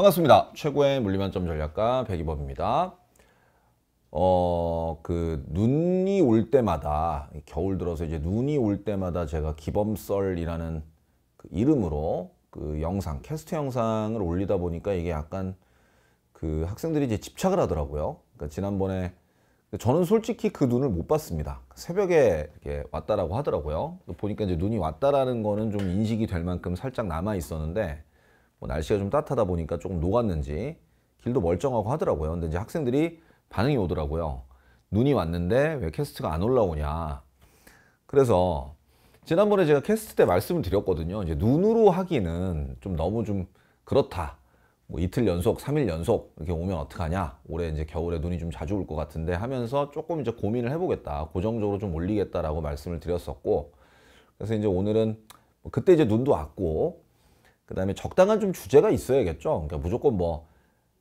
반갑습니다. 최고의 물리만점 전략가 백이범입니다. 어, 그 눈이 올 때마다 겨울 들어서 이제 눈이 올 때마다 제가 기범썰이라는 그 이름으로 그 영상 캐스트 영상을 올리다 보니까 이게 약간 그 학생들이 이제 집착을 하더라고요. 그러니까 지난번에 그 저는 솔직히 그 눈을 못 봤습니다. 새벽에 이렇게 왔다라고 하더라고요. 보니까 이제 눈이 왔다라는 거는 좀 인식이 될 만큼 살짝 남아 있었는데 뭐 날씨가 좀 따뜻하다 보니까 조금 녹았는지 길도 멀쩡하고 하더라고요. 근데 이제 학생들이 반응이 오더라고요. 눈이 왔는데 왜 캐스트가 안 올라오냐. 그래서 지난번에 제가 캐스트 때 말씀을 드렸거든요. 이제 눈으로 하기는 좀 너무 좀 그렇다. 뭐 이틀 연속, 3일 연속 이렇게 오면 어떡하냐. 올해 이제 겨울에 눈이 좀 자주 올 것 같은데 하면서 조금 이제 고민을 해보겠다. 고정적으로 좀 올리겠다라고 말씀을 드렸었고. 그래서 이제 오늘은 뭐 그때 이제 눈도 왔고 그 다음에 적당한 좀 주제가 있어야겠죠. 그러니까 무조건 뭐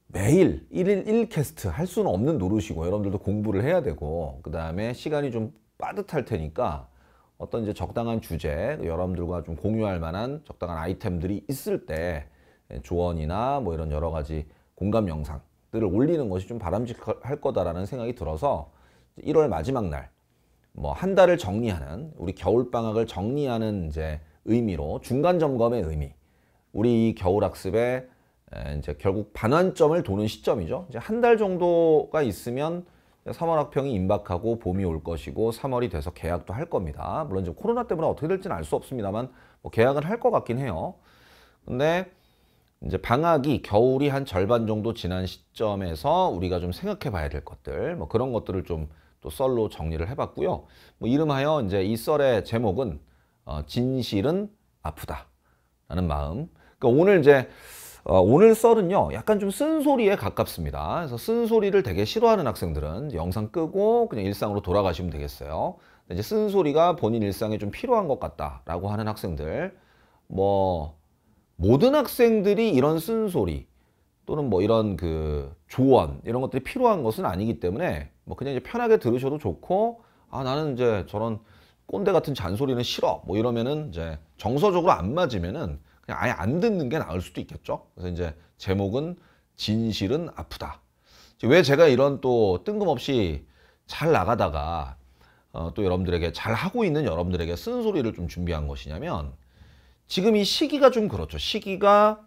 매일 1일 1캐스트 할 수는 없는 노릇이고 여러분들도 공부를 해야 되고 그 다음에 시간이 좀 빠듯할 테니까 어떤 이제 적당한 주제 여러분들과 좀 공유할 만한 적당한 아이템들이 있을 때 조언이나 뭐 이런 여러 가지 공감 영상들을 올리는 것이 좀 바람직할 거다라는 생각이 들어서 1월 마지막 날 뭐 한 달을 정리하는 우리 겨울 방학을 정리하는 이제 의미로 중간 점검의 의미 우리 이 겨울학습에 이제 결국 반환점을 도는 시점이죠. 이제 한 달 정도가 있으면 3월 학평이 임박하고 봄이 올 것이고 3월이 돼서 계약도 할 겁니다. 물론 지금 코로나 때문에 어떻게 될지는 알 수 없습니다만 뭐 계약은 할 것 같긴 해요. 근데 이제 방학이 겨울이 한 절반 정도 지난 시점에서 우리가 좀 생각해 봐야 될 것들 뭐 그런 것들을 좀 또 썰로 정리를 해 봤고요. 뭐 이름하여 이제 이 썰의 제목은 어, 진실은 아프다 라는 마음 그러니까 오늘 이제 어, 오늘 썰은요 약간 좀 쓴소리에 가깝습니다 그래서 쓴소리를 되게 싫어하는 학생들은 영상 끄고 그냥 일상으로 돌아가시면 되겠어요 이제 쓴소리가 본인 일상에 좀 필요한 것 같다 라고 하는 학생들 뭐 모든 학생들이 이런 쓴소리 또는 뭐 이런 그 조언 이런 것들이 필요한 것은 아니기 때문에 뭐 그냥 이제 편하게 들으셔도 좋고 아 나는 이제 저런 꼰대 같은 잔소리는 싫어 뭐 이러면은 이제 정서적으로 안 맞으면은 그냥 아예 안 듣는 게 나을 수도 있겠죠. 그래서 이제 제목은 진실은 아프다. 왜 제가 이런 또 뜬금없이 잘 나가다가 어, 또 여러분들에게 잘 하고 있는 여러분들에게 쓴소리를 좀 준비한 것이냐면 지금 이 시기가 좀 그렇죠. 시기가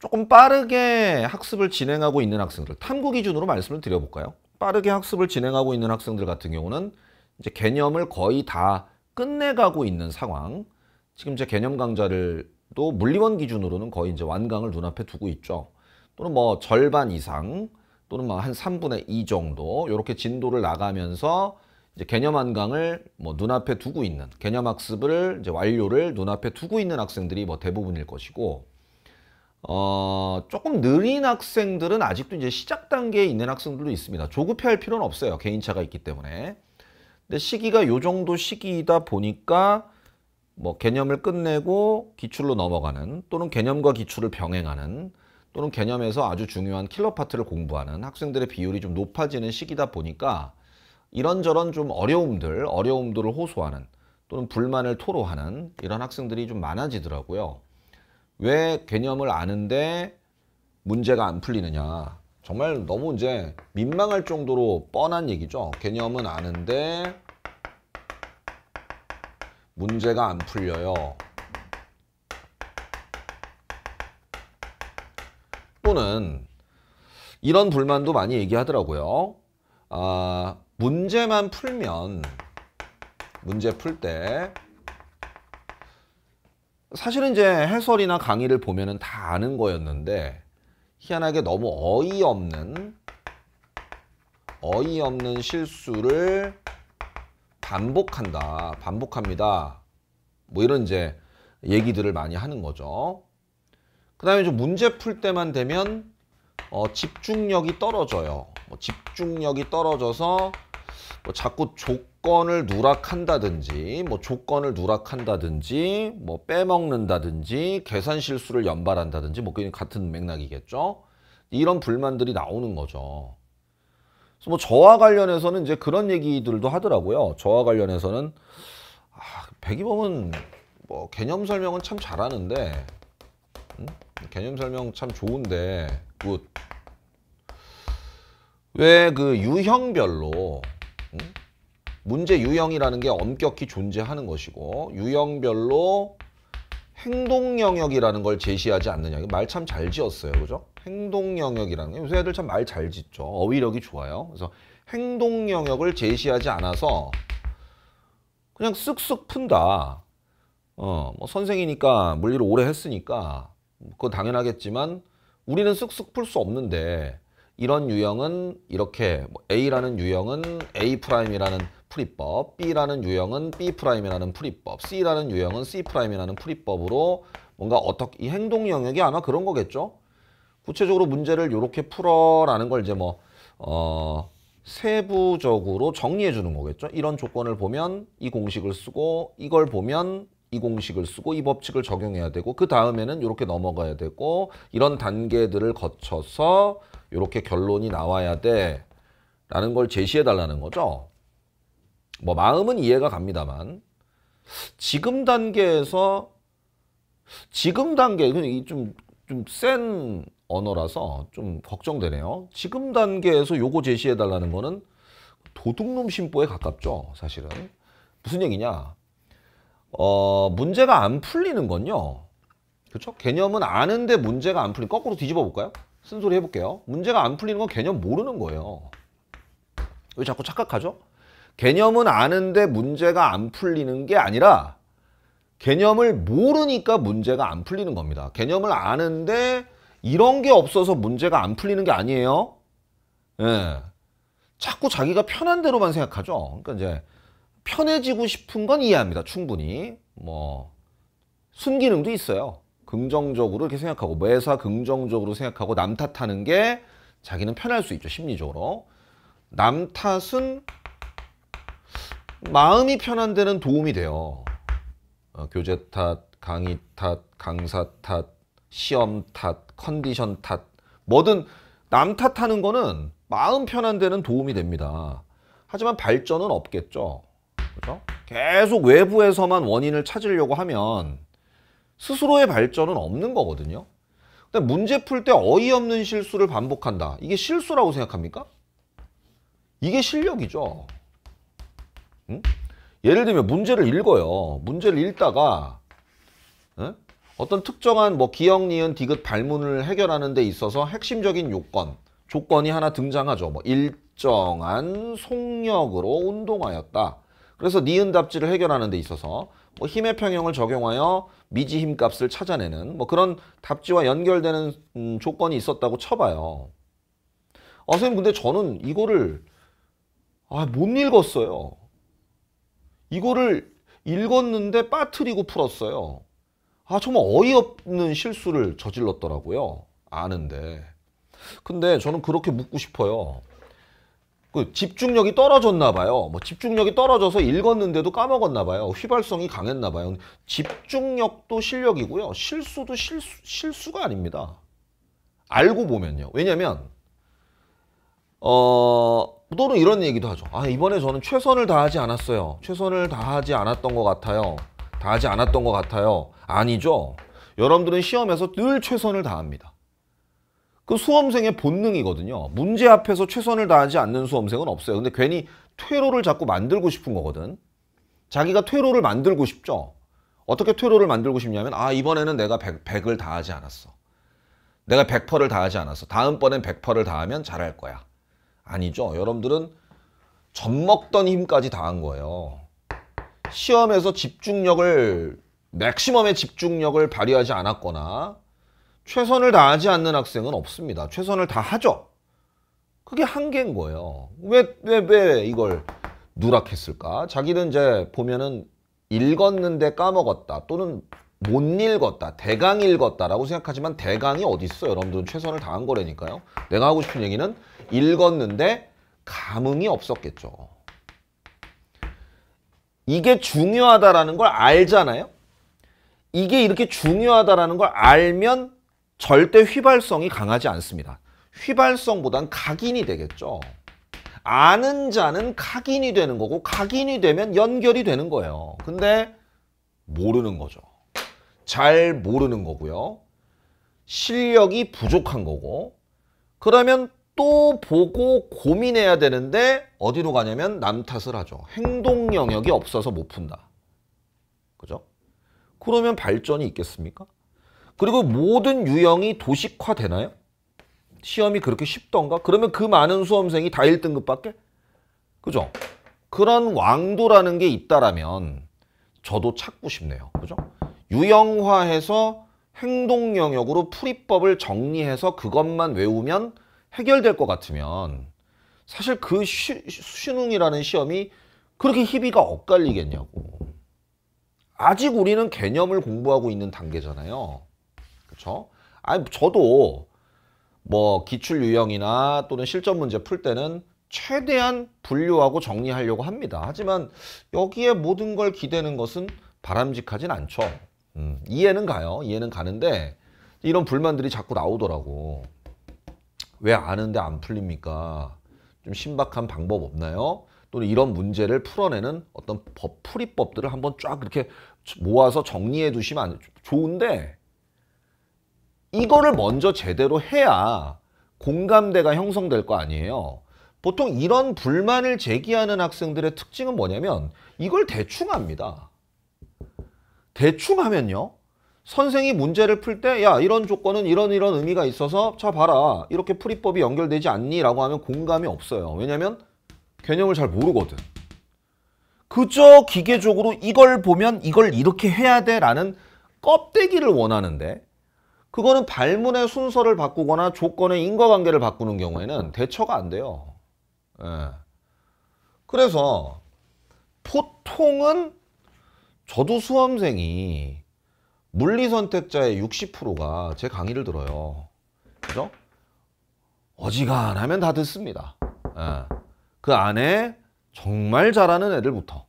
조금 빠르게 학습을 진행하고 있는 학생들, 탐구 기준으로 말씀을 드려볼까요? 빠르게 학습을 진행하고 있는 학생들 같은 경우는 이제 개념을 거의 다 끝내가고 있는 상황. 지금 제 개념 강좌를 또 물리원 기준으로는 거의 이제 완강을 눈앞에 두고 있죠. 또는 뭐 절반 이상 또는 뭐 한 3분의 2 정도 이렇게 진도를 나가면서 이제 개념 완강을 뭐 눈앞에 두고 있는 개념 학습을 이제 완료를 눈앞에 두고 있는 학생들이 뭐 대부분일 것이고 어, 조금 느린 학생들은 아직도 이제 시작 단계에 있는 학생들도 있습니다. 조급해 할 필요는 없어요. 개인차가 있기 때문에. 근데 시기가 요 정도 시기이다 보니까 뭐 개념을 끝내고 기출로 넘어가는 또는 개념과 기출을 병행하는 또는 개념에서 아주 중요한 킬러 파트를 공부하는 학생들의 비율이 좀 높아지는 시기다 보니까 이런저런 좀 어려움들, 어려움들을 호소하는 또는 불만을 토로하는 이런 학생들이 좀 많아지더라고요. 왜 개념을 아는데 문제가 안 풀리느냐. 정말 너무 이제 민망할 정도로 뻔한 얘기죠. 개념은 아는데 문제가 안 풀려요. 또는 이런 불만도 많이 얘기하더라고요. 아, 문제만 풀면 문제 풀 때 사실은 이제 해설이나 강의를 보면다 아는 거였는데 희한하게 너무 어이없는 어이없는 실수를 반복한다. 반복합니다. 뭐 이런 이제 얘기들을 많이 하는 거죠. 그 다음에 좀 문제 풀 때만 되면 어, 집중력이 떨어져요. 뭐 집중력이 떨어져서 뭐 자꾸 조건을 누락한다든지 뭐 조건을 누락한다든지 뭐 빼먹는다든지 계산 실수를 연발한다든지 뭐 같은 맥락이겠죠. 이런 불만들이 나오는 거죠. 그래서 뭐 저와 관련해서는 이제 그런 얘기들도 하더라고요. 저와 관련해서는 아, 백이범은 뭐 개념 설명은 참 잘하는데 음? 개념 설명 참 좋은데 왜그 유형별로 음? 문제 유형이라는 게 엄격히 존재하는 것이고 유형별로 행동 영역이라는 걸 제시하지 않느냐. 말 참 잘 지었어요. 그죠? 행동 영역이라는 게 요새 애들 참 말 잘 짓죠. 어휘력이 좋아요. 그래서 행동 영역을 제시하지 않아서 그냥 쓱쓱 푼다. 어, 뭐 선생이니까 물리를 오래 했으니까 그건 당연하겠지만 우리는 쓱쓱 풀 수 없는데 이런 유형은 이렇게 뭐 A라는 유형은 A'이라는 풀이법, B라는 유형은 B'이라는 풀이법, C라는 유형은 C'이라는 풀이법으로 뭔가 어떻게 이 행동 영역이 아마 그런 거겠죠? 구체적으로 문제를 이렇게 풀어라는 걸 이제 뭐 어, 세부적으로 정리해 주는 거겠죠. 이런 조건을 보면 이 공식을 쓰고 이걸 보면 이 공식을 쓰고 이 법칙을 적용해야 되고 그 다음에는 이렇게 넘어가야 되고 이런 단계들을 거쳐서 이렇게 결론이 나와야 돼 라는 걸 제시해 달라는 거죠. 뭐 마음은 이해가 갑니다만 지금 단계에서 지금 단계 좀좀 좀센 언어라서 좀 걱정되네요. 지금 단계에서 요거 제시해달라는 거는 도둑놈 심보에 가깝죠. 사실은. 무슨 얘기냐. 어, 문제가 안 풀리는 건요. 그렇죠? 개념은 아는데 문제가 안 풀린 리 거꾸로 뒤집어 볼까요? 쓴소리 해볼게요. 문제가 안 풀리는 건 개념 모르는 거예요. 왜 자꾸 착각하죠? 개념은 아는데 문제가 안 풀리는 게 아니라 개념을 모르니까 문제가 안 풀리는 겁니다. 개념을 아는데 이런 게 없어서 문제가 안 풀리는 게 아니에요. 예. 자꾸 자기가 편한 대로만 생각하죠. 그러니까 이제 편해지고 싶은 건 이해합니다. 충분히. 뭐 순기능도 있어요. 긍정적으로 이렇게 생각하고 매사 긍정적으로 생각하고 남 탓하는 게 자기는 편할 수 있죠. 심리적으로. 남 탓은 마음이 편한 데는 도움이 돼요. 어, 교재 탓, 강의 탓, 강사 탓, 시험 탓, 컨디션 탓, 뭐든 남 탓하는 거는 마음 편한 데는 도움이 됩니다. 하지만 발전은 없겠죠. 그죠? 계속 외부에서만 원인을 찾으려고 하면 스스로의 발전은 없는 거거든요. 근데 문제 풀 때 어이없는 실수를 반복한다. 이게 실수라고 생각합니까? 이게 실력이죠. 응? 예를 들면 문제를 읽어요. 문제를 읽다가 응? 어떤 특정한 뭐 기역, 니은, 디귿, 발문을 해결하는 데 있어서 핵심적인 요건, 조건이 하나 등장하죠. 뭐 일정한 속력으로 운동하였다. 그래서 니은 답지를 해결하는 데 있어서 뭐 힘의 평형을 적용하여 미지 힘값을 찾아내는 뭐 그런 답지와 연결되는 음, 조건이 있었다고 쳐봐요. 아, 선생님 근데 저는 이거를 아, 못 읽었어요. 이거를 읽었는데 빠트리고 풀었어요. 아 정말 어이없는 실수를 저질렀더라고요. 아는데. 근데 저는 그렇게 묻고 싶어요. 그 집중력이 떨어졌나 봐요. 뭐 집중력이 떨어져서 읽었는데도 까먹었나 봐요. 휘발성이 강했나 봐요. 집중력도 실력이고요. 실수도 실수, 실수가 아닙니다. 알고 보면요. 왜냐면 어 또는 이런 얘기도 하죠. 아 이번에 저는 최선을 다하지 않았어요. 최선을 다하지 않았던 것 같아요. 다하지 않았던 것 같아요. 아니죠. 여러분들은 시험에서 늘 최선을 다합니다. 그 수험생의 본능이거든요. 문제 앞에서 최선을 다하지 않는 수험생은 없어요. 근데 괜히 퇴로를 자꾸 만들고 싶은 거거든. 자기가 퇴로를 만들고 싶죠. 어떻게 퇴로를 만들고 싶냐면 아 이번에는 내가 100, 을 다하지 않았어. 내가 100%를 다하지 않았어. 다음번엔 100%를 다하면 잘할 거야. 아니죠. 여러분들은 젖먹던 힘까지 다한 거예요. 시험에서 집중력을 맥시멈의 집중력을 발휘하지 않았거나 최선을 다하지 않는 학생은 없습니다. 최선을 다하죠. 그게 한계인 거예요. 왜, 왜, 왜 이걸 누락했을까? 자기는 이제 보면은 읽었는데 까먹었다 또는 못 읽었다 대강 읽었다라고 생각하지만 대강이 어딨 있어 여러분들은 최선을 다한 거라니까요 내가 하고 싶은 얘기는 읽었는데 감흥이 없었겠죠 이게 중요하다라는 걸 알잖아요 이게 이렇게 중요하다는걸 알면 절대 휘발성이 강하지 않습니다. 휘발성보단 각인이 되겠죠. 아는 자는 각인이 되는 거고 각인이 되면 연결이 되는 거예요. 근데 모르는 거죠. 잘 모르는 거고요. 실력이 부족한 거고 그러면 또 보고 고민해야 되는데 어디로 가냐면 남 탓을 하죠. 행동 영역이 없어서 못 푼다. 그죠? 그러면 발전이 있겠습니까? 그리고 모든 유형이 도식화되나요? 시험이 그렇게 쉽던가? 그러면 그 많은 수험생이 다 1등급밖에? 그죠? 그런 왕도라는 게 있다라면 저도 찾고 싶네요. 그죠? 유형화해서 행동 영역으로 풀이법을 정리해서 그것만 외우면 해결될 것 같으면 사실 그 시, 수능이라는 시험이 그렇게 희비가 엇갈리겠냐고. 아직 우리는 개념을 공부하고 있는 단계잖아요. 그렇죠? 아니 저도 뭐 기출 유형이나 또는 실전 문제 풀 때는 최대한 분류하고 정리하려고 합니다. 하지만 여기에 모든 걸 기대는 것은 바람직하진 않죠. 음, 이해는 가요. 이해는 가는데 이런 불만들이 자꾸 나오더라고. 왜 아는데 안 풀립니까? 좀 신박한 방법 없나요? 또는 이런 문제를 풀어내는 어떤 법 풀이법들을 한번 쫙 이렇게 모아서 정리해 두시면 좋은데 이거를 먼저 제대로 해야 공감대가 형성될 거 아니에요. 보통 이런 불만을 제기하는 학생들의 특징은 뭐냐면 이걸 대충 합니다. 대충 하면요. 선생이 문제를 풀 때 야 이런 조건은 이런 이런 의미가 있어서 자 봐라 이렇게 풀이법이 연결되지 않니 라고 하면 공감이 없어요. 왜냐면 개념을 잘 모르거든. 그저 기계적으로 이걸 보면 이걸 이렇게 해야 돼 라는 껍데기를 원하는데 그거는 발문의 순서를 바꾸거나 조건의 인과관계를 바꾸는 경우에는 대처가 안 돼요. 예. 그래서 보통은 저도 수험생이 물리선택자의 60%가 제 강의를 들어요. 그죠? 어지간하면 다 듣습니다. 예. 그 안에 정말 잘하는 애들부터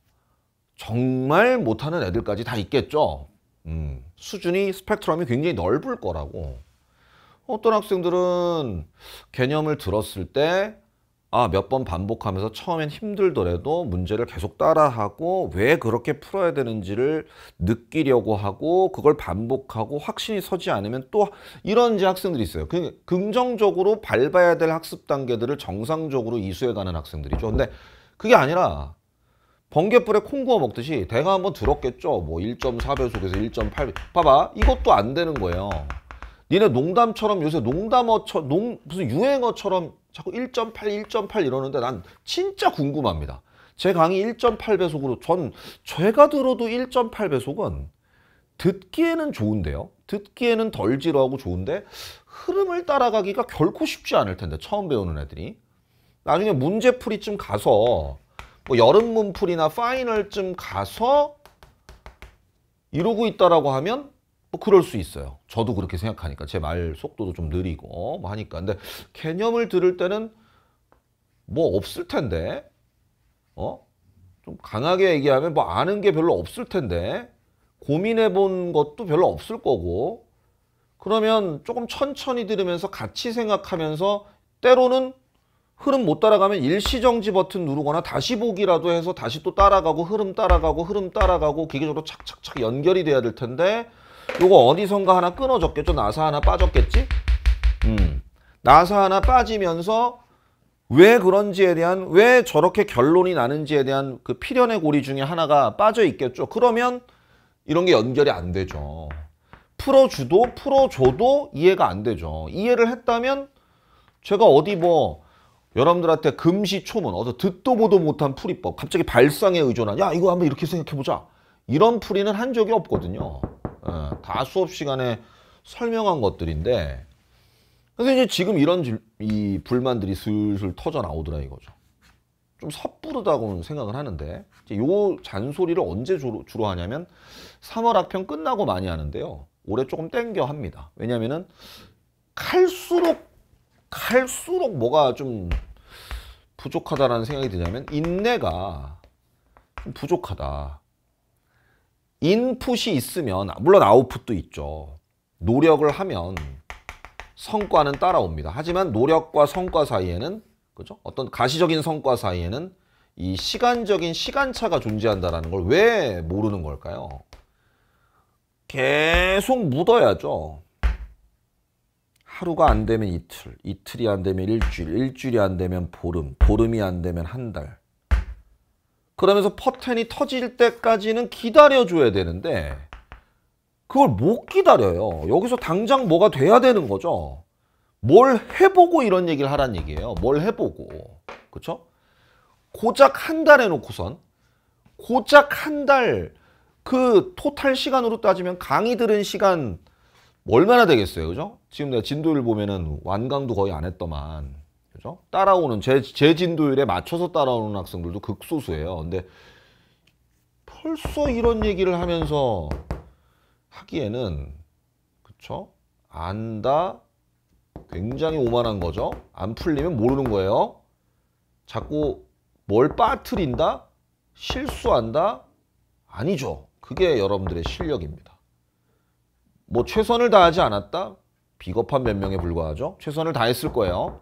정말 못하는 애들까지 다 있겠죠. 음, 수준이 스펙트럼이 굉장히 넓을 거라고. 어떤 학생들은 개념을 들었을 때 아, 몇 번 반복하면서 처음엔 힘들더라도 문제를 계속 따라하고 왜 그렇게 풀어야 되는지를 느끼려고 하고 그걸 반복하고 확신이 서지 않으면 또 이런 이제 학생들이 있어요. 그 긍정적으로 밟아야 될 학습 단계들을 정상적으로 이수해 가는 학생들이죠. 근데 그게 아니라 번개불에 콩 구워 먹듯이 대가 한번 들었겠죠. 뭐 1.4배속에서 1.8배. 봐봐. 이것도 안 되는 거예요. 니네 농담처럼 요새 농담어처 농 무슨 유행어처럼 자꾸 1.8 1.8 이러는데 난 진짜 궁금합니다. 제 강의 1.8배속으로 전 제가 들어도 1.8배속은 듣기에는 좋은데요. 듣기에는 덜 지루하고 좋은데 흐름을 따라가기가 결코 쉽지 않을 텐데 처음 배우는 애들이 나중에 문제풀이쯤 가서 뭐 여름문풀이나 파이널쯤 가서 이러고 있다라고 하면 뭐 그럴 수 있어요. 저도 그렇게 생각하니까 제 말 속도도 좀 느리고 뭐 하니까. 근데 개념을 들을 때는 뭐 없을 텐데, 어? 좀 강하게 얘기하면 뭐 아는 게 별로 없을 텐데 고민해 본 것도 별로 없을 거고 그러면 조금 천천히 들으면서 같이 생각하면서 때로는 흐름 못 따라가면 일시정지 버튼 누르거나 다시 보기라도 해서 다시 또 따라가고 흐름 따라가고 흐름 따라가고 기계적으로 착착착 연결이 돼야 될 텐데 요거 어디선가 하나 끊어졌겠죠? 나사 하나 빠졌겠지? 음. 나사 하나 빠지면서 왜 그런지에 대한 왜 저렇게 결론이 나는지에 대한 그 필연의 고리 중에 하나가 빠져 있겠죠. 그러면 이런 게 연결이 안 되죠. 풀어주도 풀어줘도 이해가 안 되죠. 이해를 했다면 제가 어디 뭐 여러분들한테 금시초문 어서 듣도 보도 못한 풀이법 갑자기 발상에 의존한 야 이거 한번 이렇게 생각해보자 이런 풀이는 한 적이 없거든요. 어, 다 수업 시간에 설명한 것들인데 그래서 이제 지금 이런 질, 이 불만들이 슬슬 터져 나오더라 이거죠. 좀 섣부르다고는 생각을 하는데 이제 요 잔소리를 언제 주로, 주로 하냐면 3월 학평 끝나고 많이 하는데요. 올해 조금 땡겨 합니다. 왜냐면은 갈수록 갈수록 뭐가 좀 부족하다라는 생각이 드냐면 인내가 좀 부족하다. 인풋이 있으면 물론 아웃풋도 있죠. 노력을 하면 성과는 따라옵니다. 하지만 노력과 성과 사이에는 그죠? 어떤 가시적인 성과 사이에는 이 시간적인 시간차가 존재한다라는 걸 왜 모르는 걸까요? 계속 묻어야죠. 하루가 안 되면 이틀, 이틀이 안 되면 일주일, 일주일이 안 되면 보름, 보름이 안 되면 한 달. 그러면서 퍼텐이 터질 때까지는 기다려줘야 되는데 그걸 못 기다려요. 여기서 당장 뭐가 돼야 되는 거죠. 뭘 해보고 이런 얘기를 하란 얘기예요. 뭘 해보고. 그쵸 고작 한 달 해놓고선 고작 한 달 그 토탈 시간으로 따지면 강의 들은 시간 얼마나 되겠어요. 그죠? 지금 내가 진도를 보면은 완강도 거의 안 했더만 그죠? 따라오는 제, 제 진도율에 맞춰서 따라오는 학생들도 극소수예요. 근데 벌써 이런 얘기를 하면서 하기에는 그쵸? 안다 굉장히 오만한 거죠. 안 풀리면 모르는 거예요. 자꾸 뭘 빠트린다? 실수한다? 아니죠. 그게 여러분들의 실력입니다. 뭐 최선을 다하지 않았다? 비겁한 몇 명에 불과하죠. 최선을 다했을 거예요.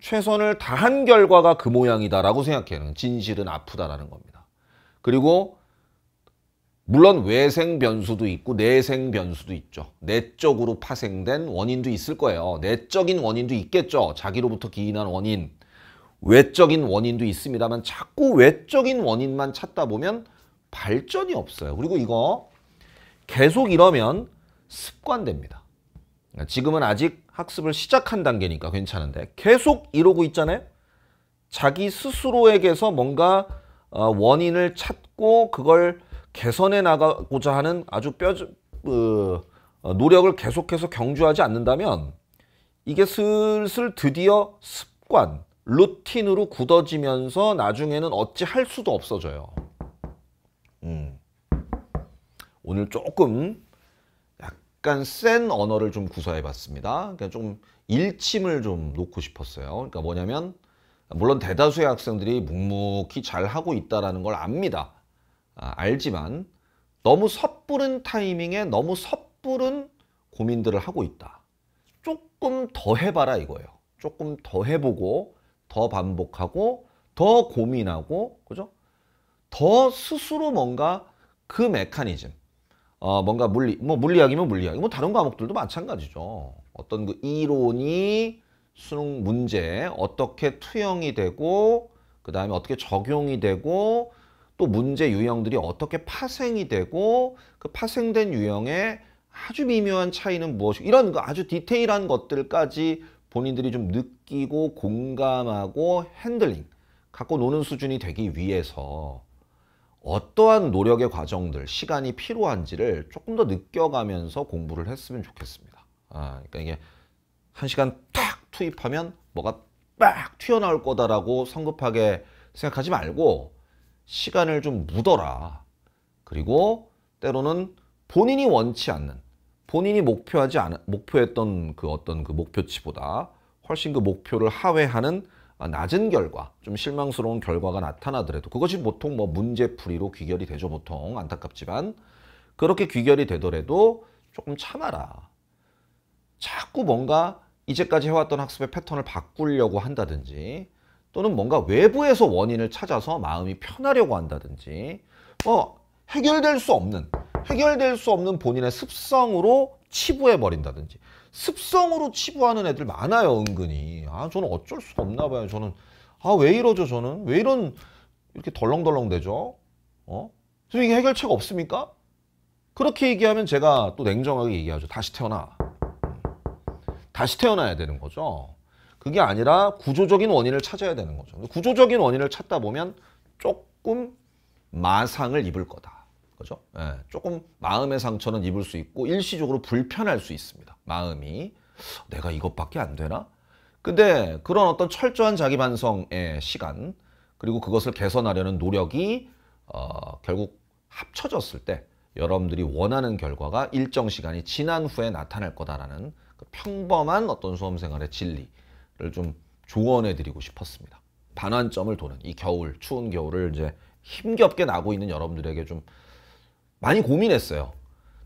최선을 다한 결과가 그 모양이다라고 생각해요. 진실은 아프다라는 겁니다. 그리고 물론 외생 변수도 있고 내생 변수도 있죠. 내적으로 파생된 원인도 있을 거예요. 내적인 원인도 있겠죠. 자기로부터 기인한 원인. 외적인 원인도 있습니다만 자꾸 외적인 원인만 찾다 보면 발전이 없어요. 그리고 이거 계속 이러면 습관됩니다. 지금은 아직 학습을 시작한 단계니까 괜찮은데 계속 이러고 있잖아요. 자기 스스로에게서 뭔가 어, 원인을 찾고 그걸 개선해 나가고자 하는 아주 뼈 그, 노력을 계속해서 경주하지 않는다면 이게 슬슬 드디어 습관, 루틴으로 굳어지면서 나중에는 어찌 할 수도 없어져요. 음. 오늘 조금 약간 센 언어를 좀 구사해봤습니다. 그러니까 좀 일침을 좀 놓고 싶었어요. 그러니까 뭐냐면 물론 대다수의 학생들이 묵묵히 잘 하고 있다라는 걸 압니다. 아, 알지만 너무 섣부른 타이밍에 너무 섣부른 고민들을 하고 있다. 조금 더 해봐라 이거예요. 조금 더 해보고 더 반복하고 더 고민하고 그죠? 더 스스로 뭔가 그 메커니즘 어, 뭔가 물리, 뭐 물리학이면 물리학, 뭐 다른 과목들도 마찬가지죠. 어떤 그 이론이 수능 문제 어떻게 투영이 되고 그 다음에 어떻게 적용이 되고 또 문제 유형들이 어떻게 파생이 되고 그 파생된 유형의 아주 미묘한 차이는 무엇이고 이런 거 그 아주 디테일한 것들까지 본인들이 좀 느끼고 공감하고 핸들링 갖고 노는 수준이 되기 위해서 어떠한 노력의 과정들, 시간이 필요한지를 조금 더 느껴가면서 공부를 했으면 좋겠습니다. 아, 그러니까 이게 한 시간 딱 투입하면 뭐가 빡 튀어나올 거다라고 성급하게 생각하지 말고 시간을 좀 묻어라. 그리고 때로는 본인이 원치 않는, 본인이 목표하지 않, 목표했던 그 어떤 그 목표치보다 훨씬 그 목표를 하회하는 아, 낮은 결과, 좀 실망스러운 결과가 나타나더라도 그것이 보통 뭐 문제풀이로 귀결이 되죠. 보통 안타깝지만 그렇게 귀결이 되더라도 조금 참아라. 자꾸 뭔가 이제까지 해왔던 학습의 패턴을 바꾸려고 한다든지 또는 뭔가 외부에서 원인을 찾아서 마음이 편하려고 한다든지 뭐 해결될 수 없는 해결될 수 없는 본인의 습성으로 치부해 버린다든지 습성으로 치부하는 애들 많아요 은근히 아 저는 어쩔 수 없나 봐요 저는 아왜 이러죠 저는 왜 이런 이렇게 덜렁덜렁 되죠 어 선생님 이게 해결책 없습니까 그렇게 얘기하면 제가 또 냉정하게 얘기하죠 다시 태어나 다시 태어나야 되는 거죠 그게 아니라 구조적인 원인을 찾아야 되는 거죠 구조적인 원인을 찾다 보면 조금 마상을 입을 거다 그죠? 예, 조금 마음의 상처는 입을 수 있고 일시적으로 불편할 수 있습니다. 마음이 내가 이것밖에 안 되나? 근데 그런 어떤 철저한 자기 반성의 시간 그리고 그것을 개선하려는 노력이 어, 결국 합쳐졌을 때 여러분들이 원하는 결과가 일정 시간이 지난 후에 나타날 거다라는 그 평범한 어떤 수험생활의 진리를 좀 조언해 드리고 싶었습니다. 반환점을 도는 이 겨울 추운 겨울을 이제 힘겹게 나고 있는 여러분들에게 좀 많이 고민했어요.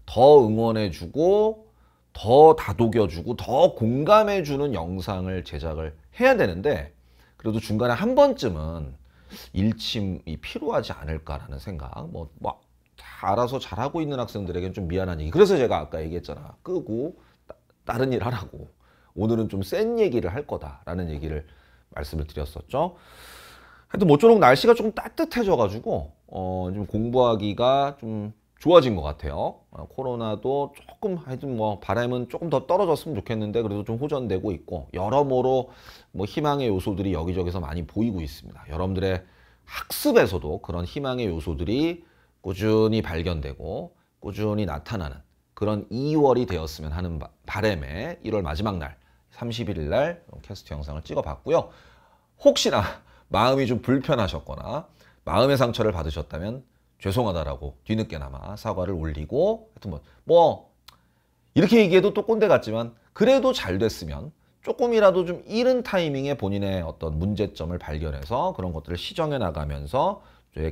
더 응원해주고 더 다독여주고 더 공감해주는 영상을 제작을 해야 되는데 그래도 중간에 한 번쯤은 일침이 필요하지 않을까라는 생각 뭐, 뭐 알아서 잘하고 있는 학생들에겐 좀 미안한 얘기 그래서 제가 아까 얘기했잖아 끄고 따, 다른 일 하라고 오늘은 좀 센 얘기를 할 거다라는 얘기를 말씀을 드렸었죠 하여튼 모쪼록 날씨가 조금 따뜻해져 가지고 어, 좀 공부하기가 좀 좋아진 것 같아요. 어, 코로나도 조금 하여튼 뭐 바람은 조금 더 떨어졌으면 좋겠는데 그래도 좀 호전되고 있고 여러모로 뭐 희망의 요소들이 여기저기서 많이 보이고 있습니다. 여러분들의 학습에서도 그런 희망의 요소들이 꾸준히 발견되고 꾸준히 나타나는 그런 2월이 되었으면 하는 바램에 1월 마지막 날 31일 날 캐스트 영상을 찍어봤고요. 혹시나 마음이 좀 불편하셨거나 마음의 상처를 받으셨다면 죄송하다라고 뒤늦게나마 사과를 올리고 하여튼 뭐, 뭐 이렇게 얘기해도 또 꼰대 같지만 그래도 잘 됐으면 조금이라도 좀 이른 타이밍에 본인의 어떤 문제점을 발견해서 그런 것들을 시정해 나가면서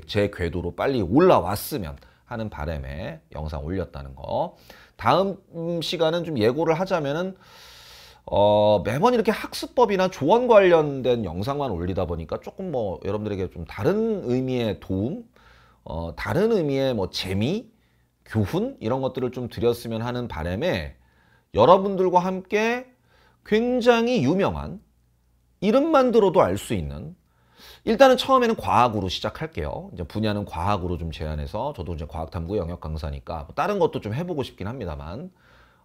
제 궤도로 빨리 올라왔으면 하는 바램에 영상 올렸다는 거. 다음 시간은 좀 예고를 하자면은 어, 매번 이렇게 학습법이나 조언 관련된 영상만 올리다 보니까 조금 뭐 여러분들에게 좀 다른 의미의 도움 어, 다른 의미의 뭐 재미, 교훈 이런 것들을 좀 드렸으면 하는 바람에 여러분들과 함께 굉장히 유명한 이름만 들어도 알 수 있는 일단은 처음에는 과학으로 시작할게요. 이제 분야는 과학으로 좀 제안해서 저도 이제 과학탐구 영역 강사니까 뭐 다른 것도 좀 해보고 싶긴 합니다만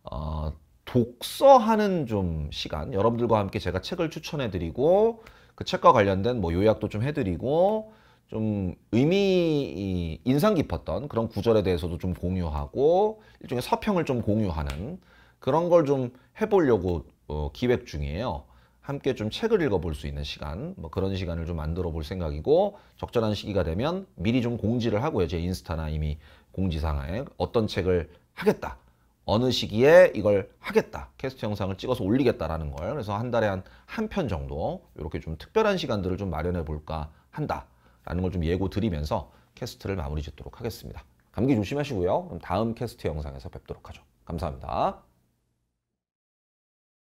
어, 독서하는 좀 시간 여러분들과 함께 제가 책을 추천해드리고 그 책과 관련된 뭐 요약도 좀 해드리고 좀 의미 인상 깊었던 그런 구절에 대해서도 좀 공유하고 일종의 서평을 좀 공유하는 그런 걸 좀 해보려고 어, 기획 중이에요. 함께 좀 책을 읽어볼 수 있는 시간 뭐 그런 시간을 좀 만들어 볼 생각이고 적절한 시기가 되면 미리 좀 공지를 하고요. 제 인스타나 이미 공지사항에 어떤 책을 하겠다. 어느 시기에 이걸 하겠다. 캐스트 영상을 찍어서 올리겠다라는 걸. 그래서 한 달에 한 한 편 정도 이렇게 좀 특별한 시간들을 좀 마련해 볼까 한다. 라는 걸 좀 예고 드리면서 캐스트를 마무리 짓도록 하겠습니다. 감기 조심하시고요. 그럼 다음 캐스트 영상에서 뵙도록 하죠. 감사합니다.